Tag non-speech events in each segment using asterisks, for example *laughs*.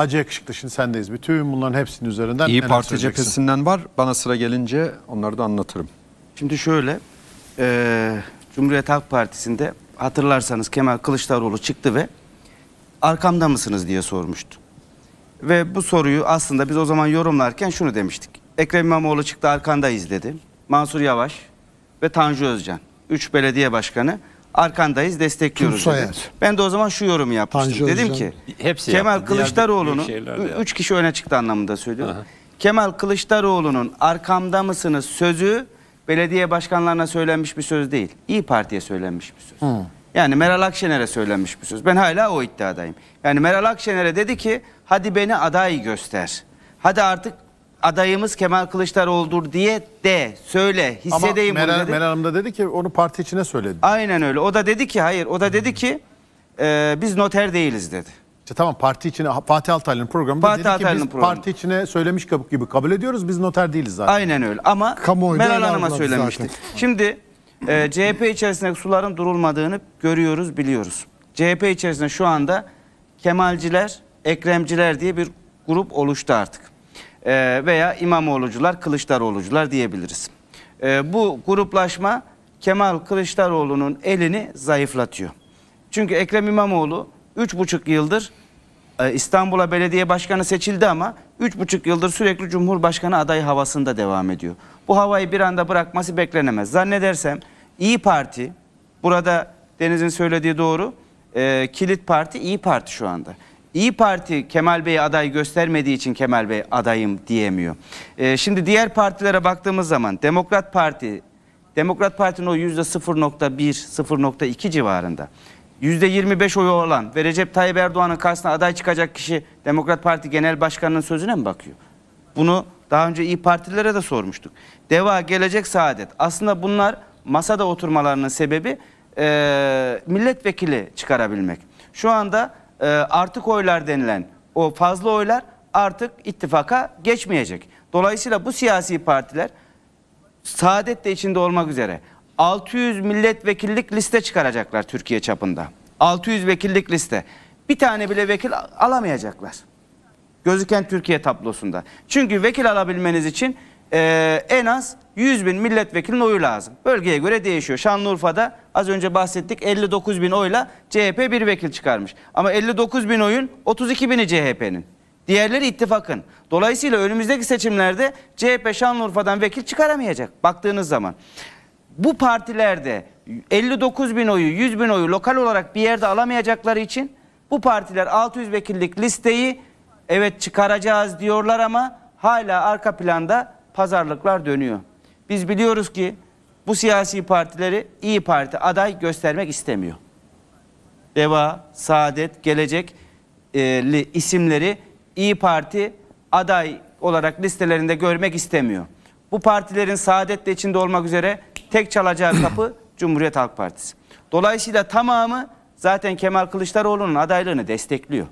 Hacı Yakışıklı şimdi sendeyiz. Bütün bunların hepsinin üzerinden İyi Parti cephesinden var. Bana sıra gelince onları da anlatırım. Şimdi şöyle, e, Cumhuriyet Halk Partisi'nde hatırlarsanız Kemal Kılıçdaroğlu çıktı ve arkamda mısınız diye sormuştu. Ve bu soruyu aslında biz o zaman yorumlarken şunu demiştik. Ekrem İmamoğlu çıktı arkandayız dedi. Mansur Yavaş ve Tanju Özcan. Üç belediye başkanı arkandayız destekliyoruz. dedi. Ben de o zaman şu yorum yapmıştım. Dedim ki Hepsi Kemal yaptı. Diğer Kılıçdaroğlu'nu üç kişi öne çıktı anlamında söylüyorum. Aha. Kemal Kılıçdaroğlu'nun arkamda mısınız sözü belediye başkanlarına söylenmiş bir söz değil. İyi Parti'ye söylenmiş bir söz. Hı. Yani Meral Akşener'e söylenmiş bir söz. Ben hala o iddiadayım. Yani Meral Akşener'e dedi ki hadi beni aday göster. Hadi artık adayımız Kemal Kılıçdaroğlu'dur diye de söyle hissedeyim Ama bunu Meral, dedi. Meral Hanım da dedi ki onu parti içine söyledi. Aynen öyle. O da dedi ki hayır. O da dedi ki e, biz noter değiliz dedi. İşte tamam parti içine Fatih Altaylı'nın programında Fatih dedi ki biz parti içine söylemiş kabuk gibi kabul ediyoruz. Biz noter değiliz zaten. Aynen öyle. Ama Kamuoyu Meral Hanım'a aldılar söylemiştik. zaten. Şimdi e, CHP içerisindeki suların durulmadığını görüyoruz, biliyoruz. CHP içerisinde şu anda Kemalciler, Ekremciler diye bir grup oluştu artık. Ee, veya İmamoğlu'cular, Kılıçdaroğlu'cular diyebiliriz. Ee, bu gruplaşma Kemal Kılıçdaroğlu'nun elini zayıflatıyor. Çünkü Ekrem İmamoğlu 3,5 yıldır e, İstanbul'a belediye başkanı seçildi ama 3,5 yıldır sürekli Cumhurbaşkanı adayı havasında devam ediyor. Bu havayı bir anda bırakması beklenemez. Zannedersem İyi Parti, burada Deniz'in söylediği doğru, e, kilit parti İyi Parti şu anda. İyi Parti Kemal Bey'e aday göstermediği için Kemal Bey adayım diyemiyor. Ee, şimdi diğer partilere baktığımız zaman Demokrat Parti, Demokrat Parti'nin o yüzde 0.1, 0.2 civarında. Yüzde 25 oyu olan ve Recep Tayyip Erdoğan'ın karşısına aday çıkacak kişi Demokrat Parti Genel Başkanı'nın sözüne mi bakıyor? Bunu daha önce iyi partilere de sormuştuk. Deva, Gelecek, Saadet. Aslında bunlar masada oturmalarının sebebi e, milletvekili çıkarabilmek. Şu anda e, artık oylar denilen o fazla oylar artık ittifaka geçmeyecek. Dolayısıyla bu siyasi partiler saadet de içinde olmak üzere 600 milletvekillik liste çıkaracaklar Türkiye çapında. 600 vekillik liste. Bir tane bile vekil alamayacaklar. Gözüken Türkiye tablosunda. Çünkü vekil alabilmeniz için e, en az 100 bin milletvekilinin oyu lazım. Bölgeye göre değişiyor. Şanlıurfa'da az önce bahsettik 59 bin oyla CHP bir vekil çıkarmış. Ama 59 bin oyun 32 bini CHP'nin. Diğerleri ittifakın. Dolayısıyla önümüzdeki seçimlerde CHP Şanlıurfa'dan vekil çıkaramayacak baktığınız zaman. Bu partilerde 59 bin oyu 100 bin oyu lokal olarak bir yerde alamayacakları için bu partiler 600 vekillik listeyi evet çıkaracağız diyorlar ama hala arka planda pazarlıklar dönüyor. Biz biliyoruz ki bu siyasi partileri iyi Parti aday göstermek istemiyor. Deva, Saadet, Gelecekli e, isimleri iyi Parti aday olarak listelerinde görmek istemiyor. Bu partilerin Saadet içinde olmak üzere tek çalacağı *coughs* kapı Cumhuriyet Halk Partisi. Dolayısıyla tamamı zaten Kemal Kılıçdaroğlu'nun adaylığını destekliyor.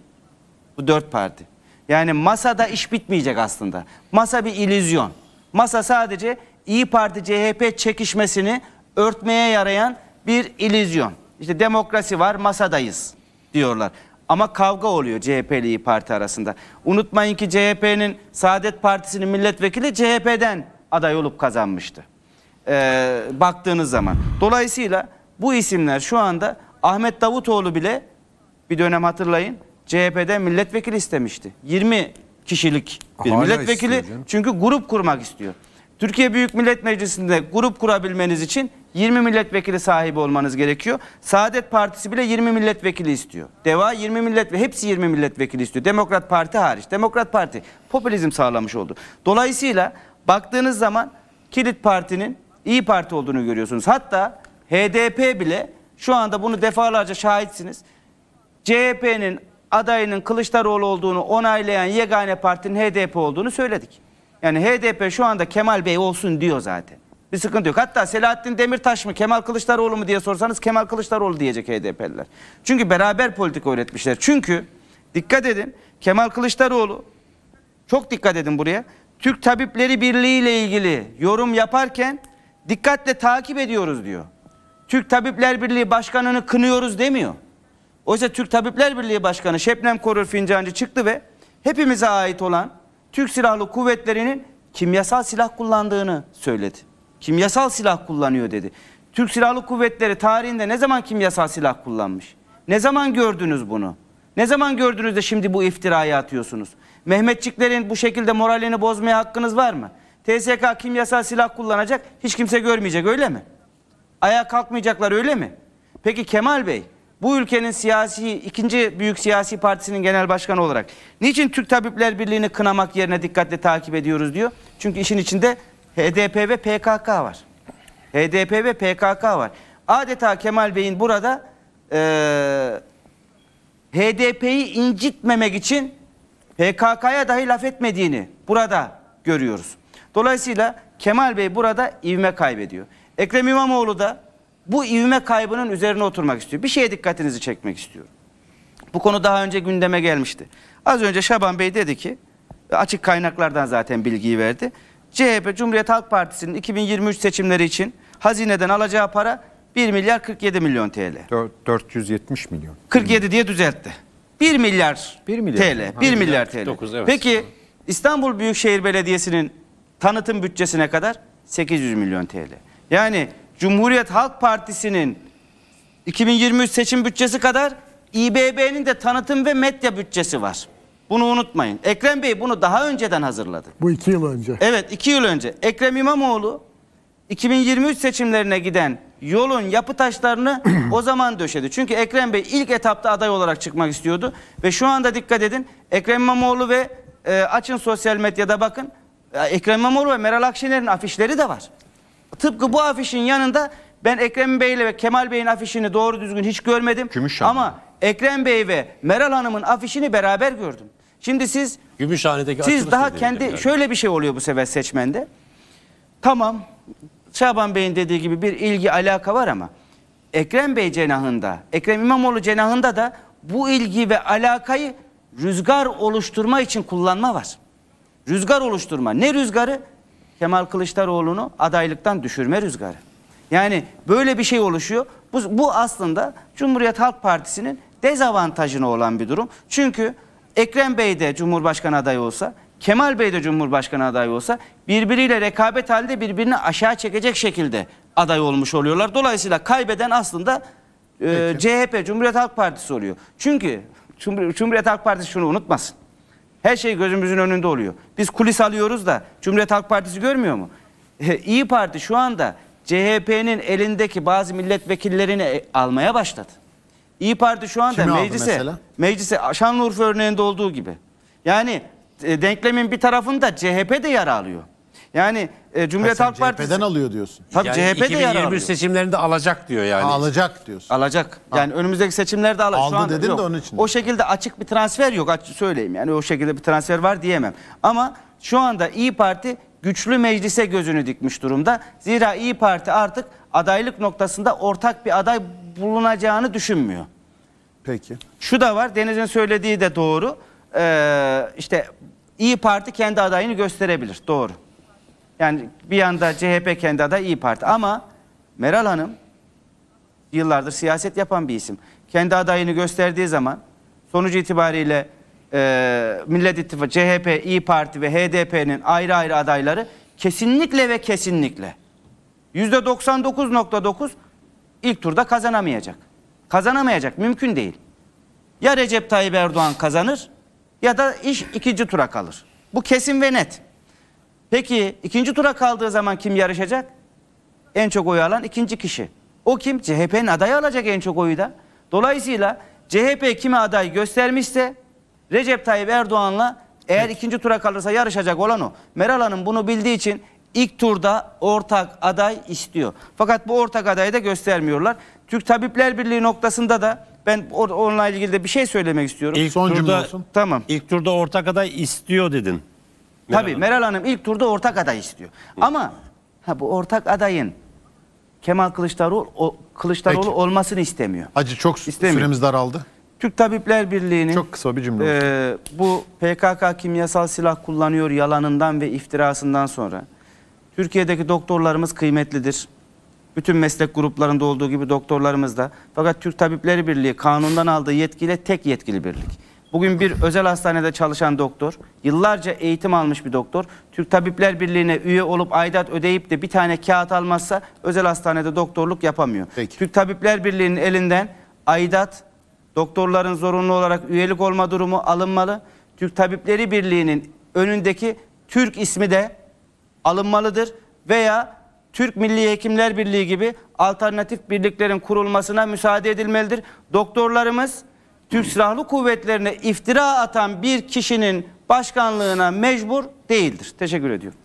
Bu dört parti. Yani masada iş bitmeyecek aslında. Masa bir ilizyon. Masa sadece İyi Parti CHP çekişmesini örtmeye yarayan bir ilizyon. İşte demokrasi var masadayız diyorlar. Ama kavga oluyor CHP ile İyi Parti arasında. Unutmayın ki CHP'nin Saadet Partisi'nin milletvekili CHP'den aday olup kazanmıştı. Ee, baktığınız zaman. Dolayısıyla bu isimler şu anda Ahmet Davutoğlu bile bir dönem hatırlayın CHP'de milletvekili istemişti. 20 kişilik bir Hala milletvekili çünkü grup kurmak istiyor. Türkiye Büyük Millet Meclisi'nde grup kurabilmeniz için 20 milletvekili sahibi olmanız gerekiyor. Saadet Partisi bile 20 milletvekili istiyor. Deva 20 milletvekili, hepsi 20 milletvekili istiyor. Demokrat Parti hariç. Demokrat Parti popülizm sağlamış oldu. Dolayısıyla baktığınız zaman kilit partinin iyi Parti olduğunu görüyorsunuz. Hatta HDP bile şu anda bunu defalarca şahitsiniz. CHP'nin adayının Kılıçdaroğlu olduğunu onaylayan yegane partinin HDP olduğunu söyledik. Yani HDP şu anda Kemal Bey olsun diyor zaten. Bir sıkıntı yok. Hatta Selahattin Demirtaş mı Kemal Kılıçdaroğlu mu diye sorsanız Kemal Kılıçdaroğlu diyecek HDP'liler. Çünkü beraber politika öğretmişler. Çünkü dikkat edin Kemal Kılıçdaroğlu çok dikkat edin buraya. Türk Tabipleri Birliği ile ilgili yorum yaparken dikkatle takip ediyoruz diyor. Türk Tabipler Birliği Başkanı'nı kınıyoruz demiyor. Oysa Türk Tabipler Birliği Başkanı Şebnem Korur Fincancı çıktı ve hepimize ait olan Türk Silahlı Kuvvetleri'nin kimyasal silah kullandığını söyledi. Kimyasal silah kullanıyor dedi. Türk Silahlı Kuvvetleri tarihinde ne zaman kimyasal silah kullanmış? Ne zaman gördünüz bunu? Ne zaman gördünüz de şimdi bu iftirayı atıyorsunuz? Mehmetçiklerin bu şekilde moralini bozmaya hakkınız var mı? TSK kimyasal silah kullanacak, hiç kimse görmeyecek öyle mi? Ayağa kalkmayacaklar öyle mi? Peki Kemal Bey, bu ülkenin siyasi ikinci büyük siyasi partisinin genel başkanı olarak niçin Türk Tabipler Birliği'ni kınamak yerine dikkatle takip ediyoruz diyor. Çünkü işin içinde HDP ve PKK var. HDP ve PKK var. Adeta Kemal Bey'in burada e, HDP'yi incitmemek için PKK'ya dahi laf etmediğini burada görüyoruz. Dolayısıyla Kemal Bey burada ivme kaybediyor. Ekrem İmamoğlu da bu ivme kaybının üzerine oturmak istiyor. Bir şeye dikkatinizi çekmek istiyorum. Bu konu daha önce gündeme gelmişti. Az önce Şaban Bey dedi ki, açık kaynaklardan zaten bilgiyi verdi. CHP Cumhuriyet Halk Partisi'nin 2023 seçimleri için hazineden alacağı para 1 milyar 47 milyon TL. 470 milyon. 47 diye düzeltti. 1 milyar, 1 milyar TL. 1 milyar TL. 49, evet. Peki İstanbul Büyükşehir Belediyesi'nin tanıtım bütçesine kadar 800 milyon TL. Yani Cumhuriyet Halk Partisi'nin 2023 seçim bütçesi kadar İBB'nin de tanıtım ve medya bütçesi var. Bunu unutmayın. Ekrem Bey bunu daha önceden hazırladı. Bu iki yıl önce. Evet iki yıl önce. Ekrem İmamoğlu 2023 seçimlerine giden yolun yapı taşlarını *clears throat* o zaman döşedi. Çünkü Ekrem Bey ilk etapta aday olarak çıkmak istiyordu. Ve şu anda dikkat edin Ekrem İmamoğlu ve e, açın sosyal medyada bakın. Ekrem İmamoğlu ve Meral Akşener'in afişleri de var. Tıpkı bu afişin yanında ben Ekrem Bey ile Kemal Bey'in afişini doğru düzgün hiç görmedim. Gümüşhane. Ama Ekrem Bey ve Meral Hanım'ın afişini beraber gördüm. Şimdi siz Gümüşhane'deki siz daha kendi yani. şöyle bir şey oluyor bu sefer seçmende. Tamam Şaban Bey'in dediği gibi bir ilgi alaka var ama Ekrem Bey cenahında, Ekrem İmamoğlu cenahında da bu ilgi ve alakayı rüzgar oluşturma için kullanma var. Rüzgar oluşturma. Ne rüzgarı? Kemal Kılıçdaroğlu'nu adaylıktan düşürme rüzgarı. Yani böyle bir şey oluşuyor. Bu, bu aslında Cumhuriyet Halk Partisi'nin dezavantajına olan bir durum. Çünkü Ekrem Bey de Cumhurbaşkanı adayı olsa, Kemal Bey de Cumhurbaşkanı adayı olsa birbiriyle rekabet halinde birbirini aşağı çekecek şekilde aday olmuş oluyorlar. Dolayısıyla kaybeden aslında e, CHP, Cumhuriyet Halk Partisi oluyor. Çünkü Cumhuriyet Halk Partisi şunu unutmasın. Her şey gözümüzün önünde oluyor. Biz kulis alıyoruz da Cumhuriyet Halk Partisi görmüyor mu? *laughs* İyi Parti şu anda CHP'nin elindeki bazı milletvekillerini e, almaya başladı. İyi Parti şu anda meclise, meclise Şanlıurfa örneğinde olduğu gibi. Yani e, denklemin bir tarafında CHP de yer alıyor. Yani e, Cumhuriyet Halk Partisi... CHP'den alıyor diyorsun. Tabii yani CHP de yer 2023 seçimlerinde alacak diyor yani. alacak diyorsun. Alacak. Yani önümüzdeki seçimlerde alacak. Aldı Şu anda dedin de onun için. O şekilde açık bir transfer yok. Aç söyleyeyim yani o şekilde bir transfer var diyemem. Ama şu anda İyi Parti güçlü meclise gözünü dikmiş durumda. Zira İyi Parti artık adaylık noktasında ortak bir aday bulunacağını düşünmüyor. Peki. Şu da var Deniz'in söylediği de doğru. Ee, işte İyi Parti kendi adayını gösterebilir. Doğru. Yani bir yanda CHP kendi aday İyi Parti ama Meral Hanım yıllardır siyaset yapan bir isim. Kendi adayını gösterdiği zaman sonucu itibariyle e, Millet İttifakı, CHP, İyi Parti ve HDP'nin ayrı ayrı adayları kesinlikle ve kesinlikle %99.9 ilk turda kazanamayacak. Kazanamayacak, mümkün değil. Ya Recep Tayyip Erdoğan kazanır ya da iş ikinci tura kalır. Bu kesin ve net. Peki ikinci tura kaldığı zaman kim yarışacak? En çok oyu alan ikinci kişi. O kim? CHP'nin adayı alacak en çok oyu da. Dolayısıyla CHP kime aday göstermişse Recep Tayyip Erdoğan'la eğer ikinci tura kalırsa yarışacak olan o. Meral Hanım bunu bildiği için ilk turda ortak aday istiyor. Fakat bu ortak adayı da göstermiyorlar. Türk Tabipler Birliği noktasında da ben onunla ilgili de bir şey söylemek istiyorum. İlk Son turda, olsun. Tamam. İlk turda ortak aday istiyor dedin. Meral Tabii Hanım. Meral Hanım ilk turda ortak aday istiyor. Hı. Ama ha, bu ortak adayın Kemal Kılıçdaroğlu, o, Kılıçdaroğlu Peki. olmasını istemiyor. Acı çok istemiyor. süremiz daraldı. Türk Tabipler Birliği'nin çok kısa bir cümle. E, bu PKK kimyasal silah kullanıyor yalanından ve iftirasından sonra Türkiye'deki doktorlarımız kıymetlidir. Bütün meslek gruplarında olduğu gibi doktorlarımız da. Fakat Türk Tabipleri Birliği kanundan aldığı yetkiyle tek yetkili birlik. Bugün bir özel hastanede çalışan doktor, yıllarca eğitim almış bir doktor, Türk Tabipler Birliği'ne üye olup aidat ödeyip de bir tane kağıt almazsa özel hastanede doktorluk yapamıyor. Peki. Türk Tabipler Birliği'nin elinden aidat, doktorların zorunlu olarak üyelik olma durumu alınmalı. Türk Tabipleri Birliği'nin önündeki Türk ismi de alınmalıdır veya Türk Milli Hekimler Birliği gibi alternatif birliklerin kurulmasına müsaade edilmelidir. Doktorlarımız Türk Silahlı Kuvvetleri'ne iftira atan bir kişinin başkanlığına mecbur değildir. Teşekkür ediyorum.